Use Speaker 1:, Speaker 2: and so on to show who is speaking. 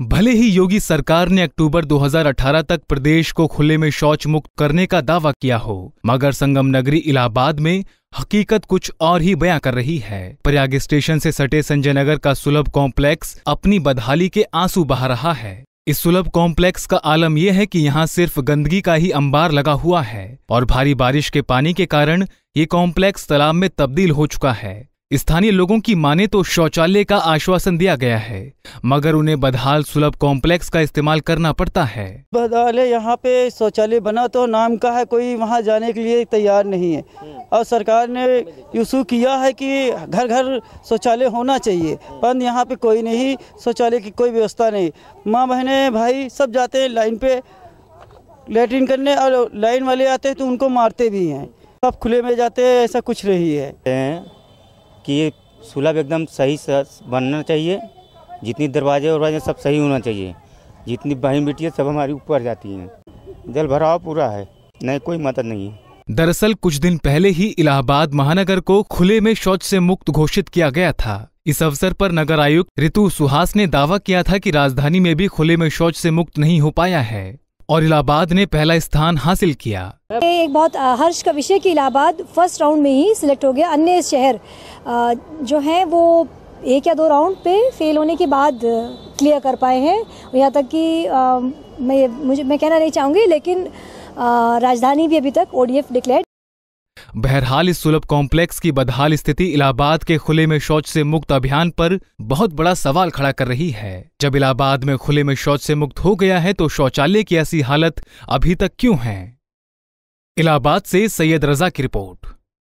Speaker 1: भले ही योगी सरकार ने अक्टूबर 2018 तक प्रदेश को खुले में शौच मुक्त करने का दावा किया हो मगर संगम नगरी इलाहाबाद में हकीकत कुछ और ही बयां कर रही है प्रयाग स्टेशन से सटे संजय नगर का सुलभ कॉम्प्लेक्स अपनी बदहाली के आंसू बहा रहा है इस सुलभ कॉम्प्लेक्स का आलम यह है कि यहाँ सिर्फ गंदगी का ही अंबार लगा हुआ है और भारी बारिश के पानी के कारण ये कॉम्प्लेक्स तालाब में तब्दील हो चुका है स्थानीय लोगों की माने तो शौचालय का आश्वासन दिया गया है मगर उन्हें बदहाल सुलभ कॉम्प्लेक्स का इस्तेमाल करना पड़ता है
Speaker 2: बदहाल है यहाँ पे शौचालय बना तो नाम का है कोई वहाँ जाने के लिए तैयार नहीं है हम्म। और सरकार ने यूसू किया है कि घर घर शौचालय होना चाहिए हम्म। पर यहाँ पे कोई नहीं शौचालय की कोई व्यवस्था नहीं माँ बहने भाई सब जाते हैं लाइन पे लेटरिन करने और लाइन वाले आते हैं तो उनको मारते भी हैं सब खुले में जाते हैं ऐसा कुछ नहीं है
Speaker 3: कि ये सुलभ एकदम सही बनना चाहिए जितनी दरवाजे वरवाजे सब सही होना चाहिए जितनी बही मिट्टी है सब हमारी ऊपर जाती हैं जल भराव पूरा है नहीं कोई मदद नहीं है
Speaker 1: दरअसल कुछ दिन पहले ही इलाहाबाद महानगर को खुले में शौच से मुक्त घोषित किया गया था इस अवसर पर नगर आयुक्त ऋतु सुहास ने दावा किया था कि राजधानी में भी खुले में शौच से मुक्त नहीं हो पाया है और इलाहाबाद ने पहला स्थान हासिल किया
Speaker 4: एक बहुत हर्ष का विषय कि इलाहाबाद फर्स्ट राउंड में ही सिलेक्ट हो गया अन्य शहर जो है वो एक या दो राउंड पे फेल होने के बाद क्लियर कर पाए हैं यहाँ तक कि मैं मुझे मैं कहना नहीं चाहूँगी लेकिन राजधानी भी अभी तक ओडीएफ डिक्लेयर
Speaker 1: बहरहाल इस सुलभ कॉम्प्लेक्स की बदहाल स्थिति इलाहाबाद के खुले में शौच से मुक्त अभियान पर बहुत बड़ा सवाल खड़ा कर रही है जब इलाहाबाद में खुले में शौच से मुक्त हो गया है तो शौचालय की ऐसी हालत अभी तक क्यों है इलाहाबाद से सैयद रजा की रिपोर्ट